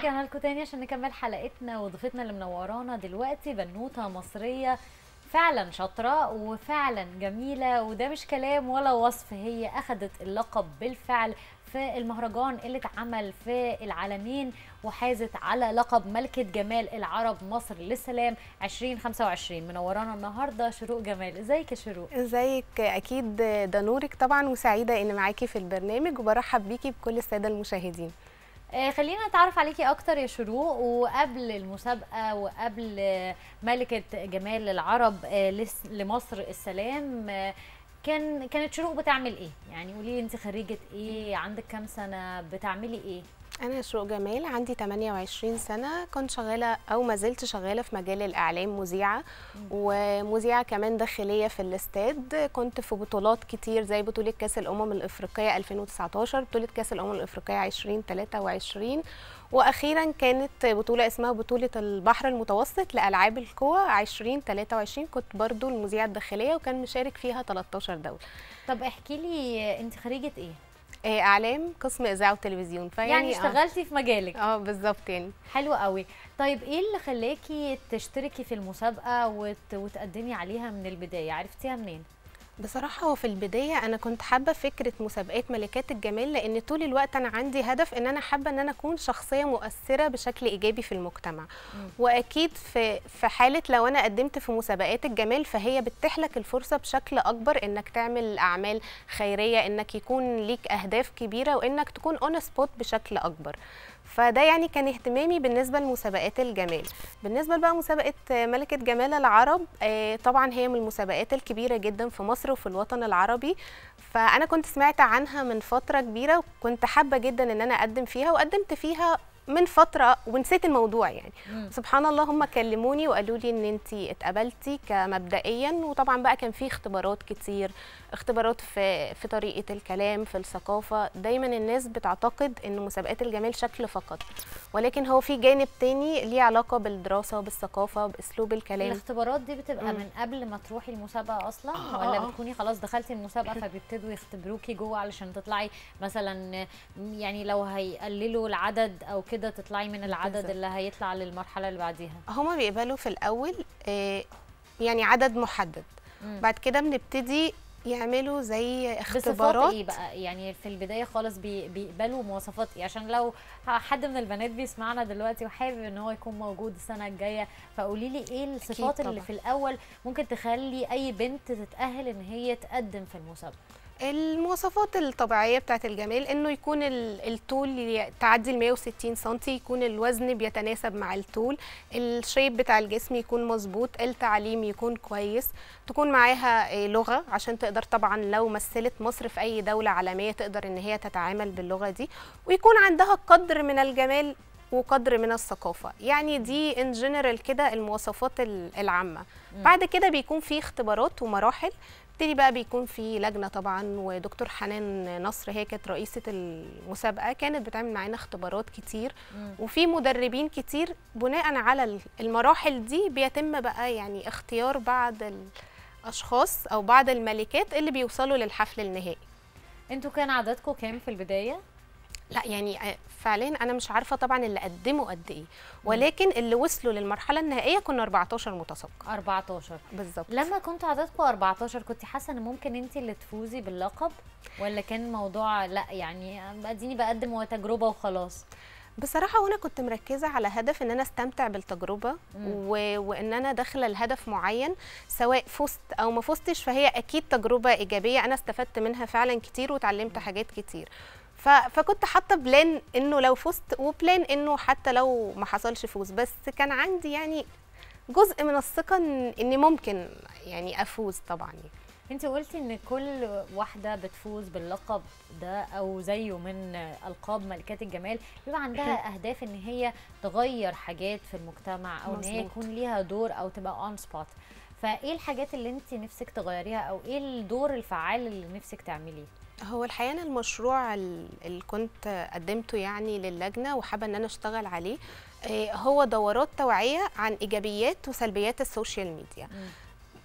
رجعنا لكم تاني عشان نكمل حلقتنا وضيفتنا اللي منورانا دلوقتي بنوته مصريه فعلا شاطره وفعلا جميله وده مش كلام ولا وصف هي اخذت اللقب بالفعل في المهرجان اللي اتعمل في العالمين وحازت على لقب ملكة جمال العرب مصر للسلام 2025 منورانا النهارده شروق جمال ازيك يا شروق ازيك اكيد ده نورك طبعا وسعيده ان معاكي في البرنامج وبرحب بيكي بكل الساده المشاهدين آه، خلينا نتعرف عليكي اكتر يا شروق وقبل المسابقه وقبل ملكه جمال العرب آه، لمصر السلام آه، كان كانت شروق بتعمل ايه يعني قولي انت خريجه ايه عندك كام سنه بتعملي ايه أنا شوق جمال عندي 28 سنة كنت شغالة أو ما زلت شغالة في مجال الإعلام مذيعة ومذيعة كمان داخلية في الاستاد كنت في بطولات كتير زي بطولة كأس الأمم الإفريقية 2019 بطولة كأس الأمم الإفريقية 2023 واخيرا كانت بطوله اسمها بطوله البحر المتوسط لالعاب القوى 2023 كنت برضو المذيعه الداخليه وكان مشارك فيها 13 دوله طب احكي لي انت خريجه ايه آه، اعلام قسم اذاعه وتلفزيون يعني اشتغلتي في مجالك اه بالظبط يعني حلو قوي طيب ايه اللي خلاكي تشتركي في المسابقه وت... وتقدمي عليها من البدايه عرفتيها منين بصراحة هو في البداية أنا كنت حابة فكرة مسابقات ملكات الجمال لأن طول الوقت أنا عندي هدف إن أنا حابة إن أنا أكون شخصية مؤثرة بشكل إيجابي في المجتمع م. وأكيد في في حالة لو أنا قدمت في مسابقات الجمال فهي بتحلك الفرصة بشكل أكبر إنك تعمل أعمال خيرية إنك يكون ليك أهداف كبيرة وإنك تكون أون سبوت بشكل أكبر فده يعني كان اهتمامي بالنسبه لمسابقات الجمال بالنسبه لبقى مسابقه ملكه جمال العرب آه، طبعا هي من المسابقات الكبيره جدا في مصر وفي الوطن العربي فانا كنت سمعت عنها من فتره كبيره وكنت حابه جدا ان انا اقدم فيها وقدمت فيها من فتره ونسيت الموضوع يعني مم. سبحان الله هم كلموني وقالوا لي ان انت اتقبلتي كمبدئيا وطبعا بقى كان في اختبارات كتير اختبارات في في طريقه الكلام في الثقافه دايما الناس بتعتقد ان مسابقات الجمال شكل فقط ولكن هو في جانب تاني ليه علاقه بالدراسه بالثقافه باسلوب الكلام الاختبارات دي بتبقى مم. من قبل ما تروحي المسابقه اصلا آه ولا آه، آه. بتكوني خلاص دخلتي المسابقه فبيبتدوا يختبروكي جوه علشان تطلعي مثلا يعني لو هيقللوا العدد او كده كده تطلعي من العدد اللي هيطلع للمرحله اللي بعديها هما بيقبلوا في الاول آه، يعني عدد محدد مم. بعد كده بنبتدي يعملوا زي اختبارات ايه بقى يعني في البدايه خالص بيقبلوا مواصفات ايه عشان لو حد من البنات بيسمعنا دلوقتي وحابب ان هو يكون موجود السنه الجايه فقولي لي ايه الصفات اللي في الاول ممكن تخلي اي بنت تتاهل ان هي تقدم في المسابقه المواصفات الطبيعيه بتاعه الجمال انه يكون الطول تعدي ال 160 سم يكون الوزن بيتناسب مع الطول الشيب بتاع الجسم يكون مظبوط التعليم يكون كويس تكون معاها آه، لغه عشان تقدر طبعا لو مثلت مصر في اي دوله عالميه تقدر ان هي تتعامل باللغه دي ويكون عندها قدر من الجمال وقدر من الثقافه يعني دي ان جنرال كده المواصفات العامه بعد كده بيكون في اختبارات ومراحل نبتدي بقى بيكون في لجنه طبعا ودكتور حنان نصر هي كانت رئيسه المسابقه كانت بتعمل معانا اختبارات كتير وفي مدربين كتير بناء على المراحل دي بيتم بقى يعني اختيار بعض الاشخاص او بعض الملكات اللي بيوصلوا للحفل النهائي انتوا كان عددكم كام في البدايه لا يعني آه، فعليا انا مش عارفه طبعا اللي قدموا قد ايه ولكن اللي وصلوا للمرحله النهائيه كنا 14 متسابق 14 بالظبط لما كنتوا عددكم 14 كنت حاسه ان ممكن انت اللي تفوزي باللقب ولا كان الموضوع لا يعني اديني بقدم وتجربه وخلاص بصراحه وانا كنت مركزه على هدف ان انا استمتع بالتجربه و... وان انا داخله لهدف معين سواء فزت او ما فزتش فهي اكيد تجربه ايجابيه انا استفدت منها فعلا كتير وتعلمت حاجات كتير فكنت حاطه بلان انه لو فزت وبلان انه حتى لو ما حصلش فوز بس كان عندي يعني جزء من الثقه ان اني ممكن يعني افوز طبعا يعني. انت قلتي ان كل واحده بتفوز باللقب ده او زيه من القاب ملكات الجمال بيبقى عندها اهداف ان هي تغير حاجات في المجتمع او ان هي يكون ليها دور او تبقى اون سبوت فايه الحاجات اللي انت نفسك تغيريها او ايه الدور الفعال اللي نفسك تعمليه هو الحقيقه انا المشروع اللي كنت قدمته يعني للجنه وحابه ان انا اشتغل عليه آه، هو دورات توعيه عن ايجابيات وسلبيات السوشيال ميديا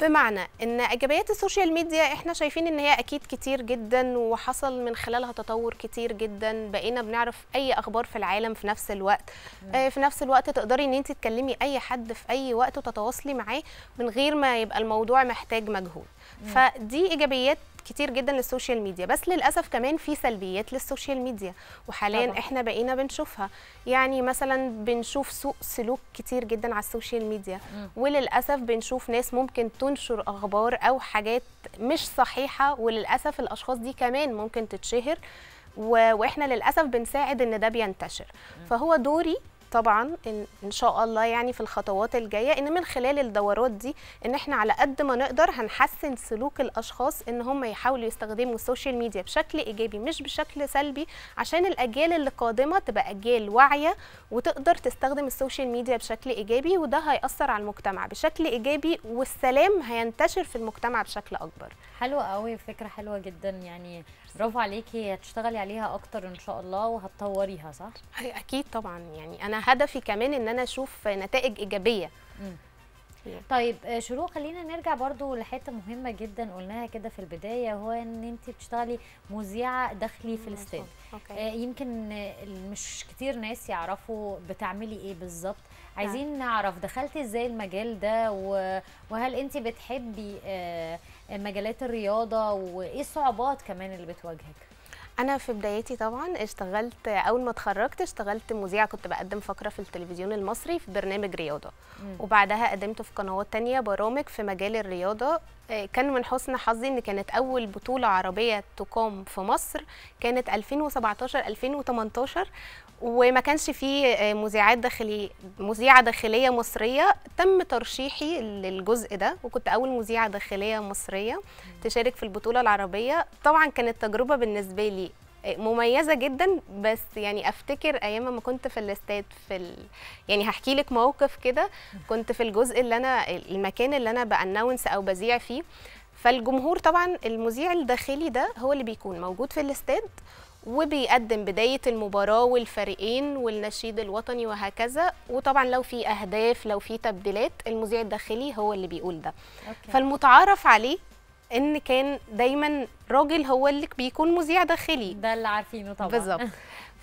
بمعنى ان ايجابيات السوشيال ميديا احنا شايفين ان هي اكيد كتير جدا وحصل من خلالها تطور كتير جدا بقينا بنعرف اي اخبار في العالم في نفس الوقت آه، في نفس الوقت تقدري ان انت تكلمي اي حد في اي وقت وتتواصلي معاه من غير ما يبقى الموضوع محتاج مجهود فدي ايجابيات كتير جدا للسوشيال ميديا بس للاسف كمان في سلبيات للسوشيال ميديا وحاليا طبعا. احنا بقينا بنشوفها يعني مثلا بنشوف سوء سلوك كتير جدا على السوشيال ميديا م. وللاسف بنشوف ناس ممكن تنشر اخبار او حاجات مش صحيحه وللاسف الاشخاص دي كمان ممكن تتشهر و... واحنا للاسف بنساعد ان ده بينتشر فهو دوري طبعا ان شاء الله يعني في الخطوات الجايه ان من خلال الدورات دي ان احنا على قد ما نقدر هنحسن سلوك الاشخاص ان هم يحاولوا يستخدموا السوشيال ميديا بشكل ايجابي مش بشكل سلبي عشان الاجيال اللي قادمه تبقى اجيال واعيه وتقدر تستخدم السوشيال ميديا بشكل ايجابي وده هياثر على المجتمع بشكل ايجابي والسلام هينتشر في المجتمع بشكل اكبر حلوه قوي فكره حلوه جدا يعني برافو عليكي هتشتغلي عليها اكتر ان شاء الله وهتطوريها صح اكيد طبعا يعني انا هدفي كمان ان انا اشوف نتائج ايجابيه طيب آه، شروق خلينا نرجع برضو لحته مهمه جدا قلناها كده في البدايه هو ان انت بتشتغلي مذيعه داخلي في الاستاد آه، يمكن مش كتير ناس يعرفوا بتعملي ايه بالظبط عايزين نعرف دخلتي ازاي المجال ده وهل انت بتحبي آه، مجالات الرياضه وايه الصعوبات كمان اللي بتواجهك انا في بدايتي طبعا اشتغلت اول ما اتخرجت اشتغلت مذيعه كنت بقدم فقره في التلفزيون المصري في برنامج رياضه مم. وبعدها قدمت في قنوات تانية برامج في مجال الرياضه آه، كان من حسن حظي ان كانت اول بطوله عربيه تقام في مصر كانت 2017 2018 وما كانش فيه آه، مذيعات داخلي مذيعه داخليه مصريه تم ترشيحي للجزء ده وكنت اول مذيعه داخليه مصريه تشارك في البطوله العربيه طبعا كانت تجربه بالنسبه لي آه، مميزه جدا بس يعني افتكر ايام ما كنت في الاستاد في ال... يعني هحكي لك موقف كده كنت في الجزء اللي انا المكان اللي انا بانونس او بذيع فيه فالجمهور طبعا المذيع الداخلي ده هو اللي بيكون موجود في الاستاد وبيقدم بداية المباراة والفريقين والنشيد الوطني وهكذا وطبعا لو في أهداف لو في تبديلات المذيع الداخلي هو اللي بيقول ده أوكي. فالمتعارف عليه ان كان دايما راجل هو اللي بيكون مذيع داخلي ده اللي عارفينه طبعا بالظبط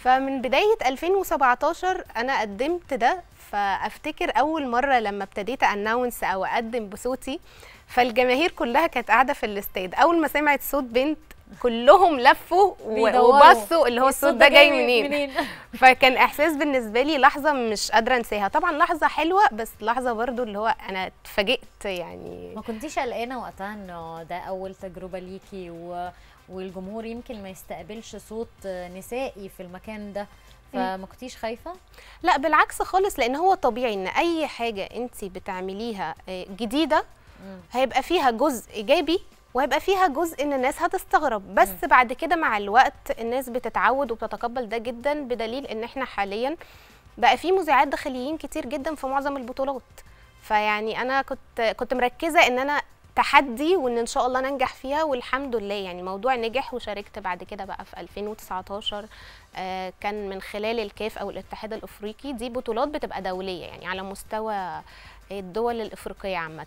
فمن بدايه 2017 انا قدمت ده فافتكر اول مره لما ابتديت اناونس او اقدم بصوتي فالجماهير كلها كانت قاعده في الاستاد اول ما سمعت صوت بنت كلهم لفوا وبصوا اللي هو الصوت ده جاي منين, فكان احساس بالنسبه لي لحظه مش قادره انساها طبعا لحظه حلوه بس لحظه برضو اللي هو انا اتفاجئت يعني ما كنتيش قلقانه وقتها انه ده اول تجربه ليكي و... والجمهور يمكن ما يستقبلش صوت نسائي في المكان ده فما كنتيش خايفه لا بالعكس خالص لان هو طبيعي ان اي حاجه انت بتعمليها آه، جديده هيبقى فيها جزء ايجابي وهيبقى فيها جزء ان الناس هتستغرب بس م. بعد كده مع الوقت الناس بتتعود وبتتقبل ده جدا بدليل ان احنا حاليا بقى في مذيعات داخليين كتير جدا في معظم البطولات فيعني انا كنت كنت مركزه ان انا تحدي وان ان شاء الله ننجح فيها والحمد لله يعني الموضوع نجح وشاركت بعد كده بقى في 2019 آه كان من خلال الكاف او الاتحاد الافريقي دي بطولات بتبقى دوليه يعني على مستوى الدول الافريقيه عامه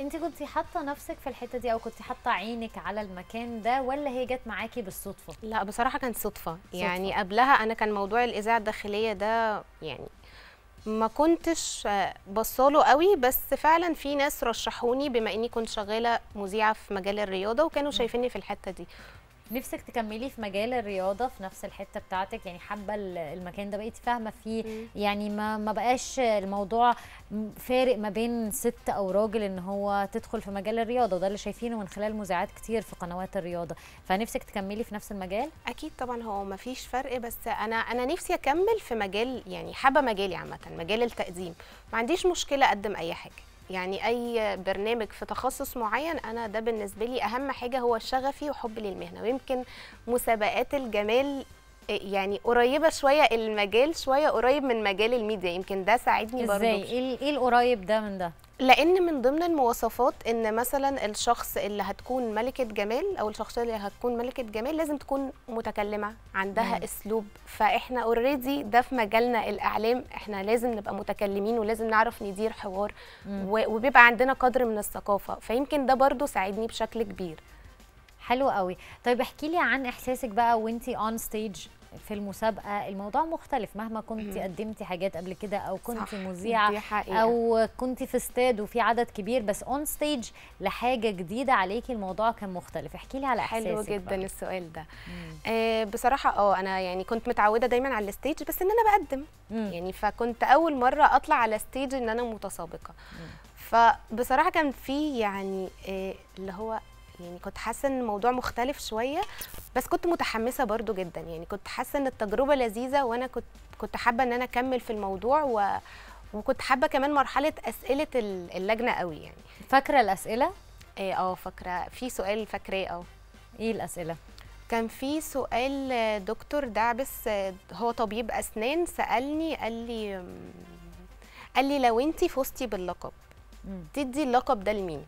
انت كنت حاطه نفسك في الحته دي او كنت حاطه عينك على المكان ده ولا هي جت معاكي بالصدفه لا بصراحه كانت صدفه, صدفة. يعني قبلها انا كان موضوع الاذاعه الداخليه ده يعني ما كنتش آه، بصاله قوي بس فعلا في ناس رشحوني بما اني كنت شغاله مذيعه في مجال الرياضه وكانوا شايفيني في الحته دي نفسك تكملي في مجال الرياضه في نفس الحته بتاعتك يعني حابه المكان ده بقيتي فاهمه فيه يعني ما ما بقاش الموضوع فارق ما بين ست او راجل ان هو تدخل في مجال الرياضه وده اللي شايفينه من خلال مذاعات كتير في قنوات الرياضه فنفسك تكملي في نفس المجال اكيد طبعا هو ما فيش فرق بس انا انا نفسي اكمل في مجال يعني حابه مجالي عامه مجال التقديم ما عنديش مشكله اقدم اي حاجه يعني اي برنامج في تخصص معين انا ده بالنسبه لي اهم حاجه هو شغفي وحبي للمهنه ويمكن مسابقات الجمال يعني قريبه شويه المجال شويه قريب من مجال الميديا يمكن ده ساعدني برضه ازاي إيه, ايه القريب ده من ده لان من ضمن المواصفات ان مثلا الشخص اللي هتكون ملكه جمال او الشخصيه اللي هتكون ملكه جمال لازم تكون متكلمه عندها مم. اسلوب فاحنا اوريدي ده في مجالنا الاعلام احنا لازم نبقى متكلمين ولازم نعرف ندير حوار مم. وبيبقى عندنا قدر من الثقافه فيمكن ده برضو ساعدني بشكل كبير حلو قوي طيب احكي لي عن احساسك بقى وانتي اون ستيج في المسابقه الموضوع مختلف مهما كنت قدمتي حاجات قبل كده او كنت مذيعه او كنت في استاد وفي عدد كبير بس اون ستيج لحاجه جديده عليكي الموضوع كان مختلف احكي لي على احساسك حلو جدا بقى. السؤال ده آه بصراحه اه انا يعني كنت متعوده دايما على الستيج بس ان انا بقدم مم. يعني فكنت اول مره اطلع على ستيج ان انا متسابقه مم. فبصراحه كان في يعني آه اللي هو يعني كنت حاسه ان الموضوع مختلف شويه بس كنت متحمسه برضو جدا يعني كنت حاسه ان التجربه لذيذه وانا كنت كنت حابه ان انا اكمل في الموضوع و... وكنت حابه كمان مرحله اسئله اللجنه قوي يعني فاكره الاسئله ايه اه فاكره في سؤال فاكراه اه ايه الاسئله كان في سؤال آه، دكتور دعبس آه، هو طبيب اسنان سالني قال لي قال لي لو انت فزتي باللقب تدي اللقب ده لمين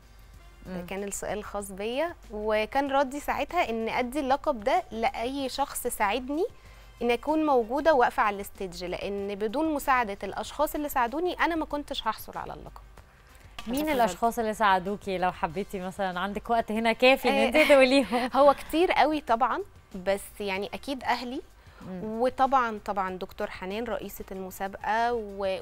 ده كان السؤال الخاص بيا وكان ردي ساعتها ان ادي اللقب ده لاي شخص ساعدني ان اكون موجوده واقفه على الاستيدج لان بدون مساعده الاشخاص اللي ساعدوني انا ما كنتش هحصل على اللقب مين الاشخاص اللي ساعدوكي لو حبيتي مثلا عندك وقت هنا كافي ان آه، انت تقوليهم هو كتير قوي طبعا بس يعني اكيد اهلي وطبعا طبعا دكتور حنان رئيسه المسابقه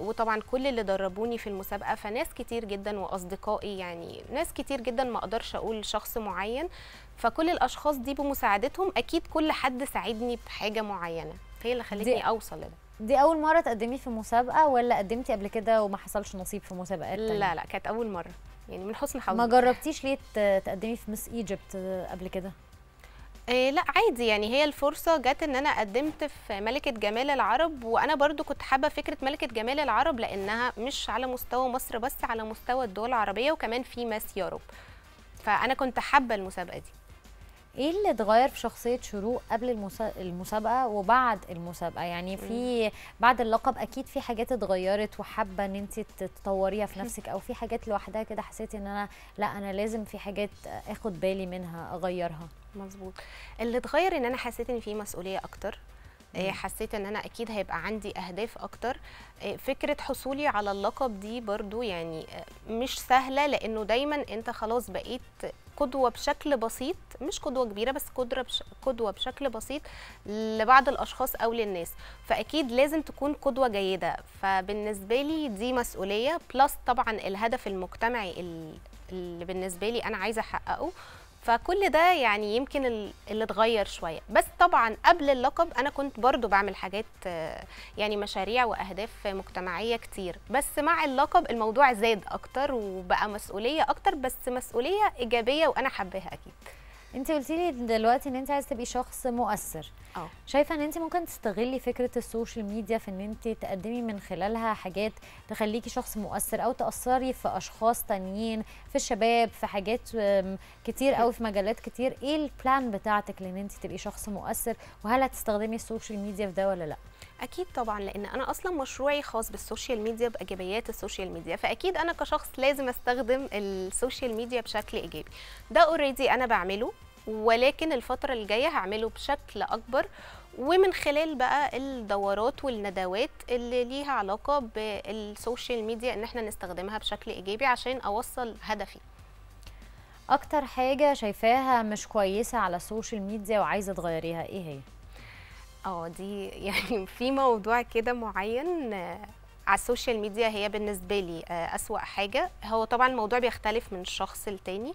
وطبعا كل اللي دربوني في المسابقه فناس كتير جدا واصدقائي يعني ناس كتير جدا ما اقدرش اقول شخص معين فكل الاشخاص دي بمساعدتهم اكيد كل حد ساعدني بحاجه معينه هي اللي خلتني اوصل لده دي اول مره تقدمي في مسابقه ولا قدمتي قبل كده وما حصلش نصيب في مسابقات تانية؟ لا لا كانت اول مره يعني من حسن حظي ما جربتيش ليه تقدمي في مس ايجيبت قبل كده إيه لا عادي يعني هي الفرصه جت ان انا قدمت في ملكه جمال العرب وانا برضو كنت حابه فكره ملكه جمال العرب لانها مش على مستوى مصر بس على مستوى الدول العربيه وكمان في ماس يوروب فانا كنت حابه المسابقه دي ايه اللي اتغير في شخصيه شروق قبل المسابقه وبعد المسابقه يعني في بعد اللقب اكيد في حاجات اتغيرت وحابه ان انت تطوريها في نفسك او في حاجات لوحدها كده حسيتي ان انا لا انا لازم في حاجات اخد بالي منها اغيرها مظبوط اللي اتغير ان انا حسيت ان في مسؤوليه اكتر آه، حسيت ان انا اكيد هيبقى عندي اهداف اكتر آه، فكره حصولي على اللقب دي برضو يعني آه، مش سهله لانه دايما انت خلاص بقيت قدوه بشكل بسيط مش قدوه كبيره بس قدره بش... قدوه بشكل بسيط لبعض الاشخاص او للناس فاكيد لازم تكون قدوه جيده فبالنسبه لي دي مسؤوليه بلس طبعا الهدف المجتمعي اللي بالنسبه لي انا عايزه احققه فكل ده يعني يمكن اللي اتغير شويه بس طبعا قبل اللقب انا كنت برضو بعمل حاجات يعني مشاريع واهداف مجتمعيه كتير بس مع اللقب الموضوع زاد اكتر وبقى مسؤوليه اكتر بس مسؤوليه ايجابيه وانا حباها اكيد انت قلتي لي دلوقتي ان انت عايزه تبقي شخص مؤثر اه شايفه ان انت ممكن تستغلي فكره السوشيال ميديا في ان انت تقدمي من خلالها حاجات تخليكي شخص مؤثر او تاثري في اشخاص تانيين في الشباب في حاجات كتير او في مجالات كتير ايه البلان بتاعتك لان انت تبقي شخص مؤثر وهل هتستخدمي السوشيال ميديا في ده ولا لا اكيد طبعا لان انا اصلا مشروعي خاص بالسوشيال ميديا بايجابيات السوشيال ميديا فاكيد انا كشخص لازم استخدم السوشيال ميديا بشكل ايجابي ده اوريدي انا بعمله ولكن الفترة الجاية هعمله بشكل أكبر ومن خلال بقى الدورات والندوات اللي ليها علاقة بالسوشيال ميديا إن احنا نستخدمها بشكل إيجابي عشان أوصل هدفي أكتر حاجة شايفاها مش كويسة على السوشيال ميديا وعايزة تغيريها إيه هي؟ اه دي يعني في موضوع كده معين آه، على السوشيال ميديا هي بالنسبة لي آه، أسوأ حاجة هو طبعا الموضوع بيختلف من شخص لتاني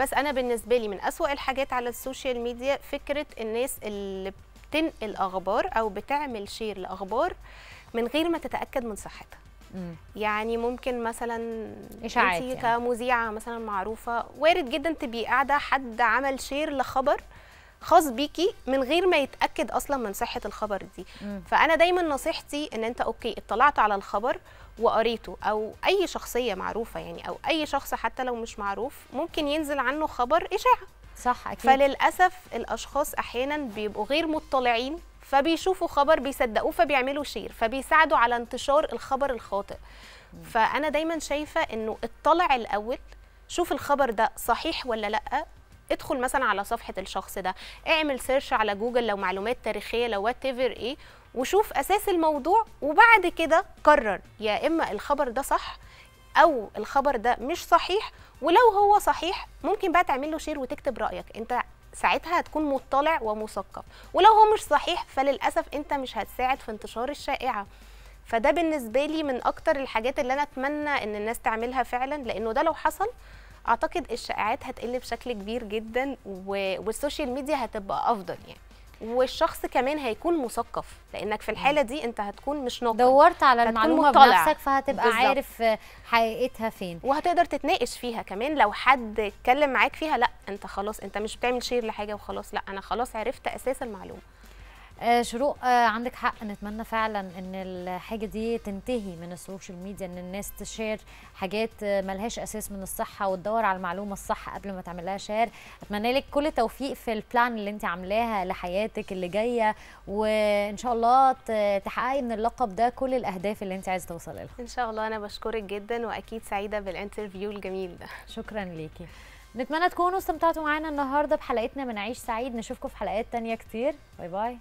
بس انا بالنسبه لي من اسوء الحاجات على السوشيال ميديا فكره الناس اللي بتنقل اخبار او بتعمل شير لاخبار من غير ما تتاكد من صحتها يعني ممكن مثلا اشاعات يعني. كمذيعه مثلا معروفه وارد جدا تبقي قاعده حد عمل شير لخبر خاص بيكي من غير ما يتاكد اصلا من صحه الخبر دي م. فانا دايما نصيحتي ان انت اوكي اطلعت على الخبر وقريته او اي شخصيه معروفه يعني او اي شخص حتى لو مش معروف ممكن ينزل عنه خبر اشاعه صح اكيد فللاسف الاشخاص احيانا بيبقوا غير مطلعين فبيشوفوا خبر بيصدقوه فبيعملوا شير فبيساعدوا على انتشار الخبر الخاطئ فانا دايما شايفه انه اطلع الاول شوف الخبر ده صحيح ولا لا ادخل مثلا على صفحه الشخص ده اعمل سيرش على جوجل لو معلومات تاريخيه لو وات ايفر ايه وشوف اساس الموضوع وبعد كده قرر يا اما الخبر ده صح او الخبر ده مش صحيح ولو هو صحيح ممكن بقى تعمل له شير وتكتب رايك انت ساعتها هتكون مطلع ومثقف ولو هو مش صحيح فللاسف انت مش هتساعد في انتشار الشائعه فده بالنسبه لي من اكتر الحاجات اللي انا اتمنى ان الناس تعملها فعلا لانه ده لو حصل اعتقد الشائعات هتقل بشكل كبير جدا والسوشيال ميديا هتبقى افضل يعني والشخص كمان هيكون مثقف لانك في الحاله دي انت هتكون مش ناقد دورت على المعلومه بنفسك فهتبقى بالزبط. عارف آه، حقيقتها فين وهتقدر تتناقش فيها كمان لو حد اتكلم معاك فيها لا انت خلاص انت مش بتعمل شير لحاجه وخلاص لا انا خلاص عرفت اساس المعلومه آه، شروق آه، عندك حق نتمنى فعلا ان الحاجه دي تنتهي من السوشيال ميديا ان الناس تشير حاجات ملهاش اساس من الصحه وتدور على المعلومه الصح قبل ما تعملها شير اتمنى لك كل التوفيق في البلان اللي انت عاملاها لحياتك اللي جايه وان شاء الله تحققي من اللقب ده كل الاهداف اللي انت عايزه توصلي لها ان شاء الله انا بشكرك جدا واكيد سعيده بالانترفيو الجميل ده شكرا ليكي نتمنى تكونوا استمتعتوا معانا النهارده بحلقتنا من عيش سعيد نشوفكم في حلقات تانية كتير باي باي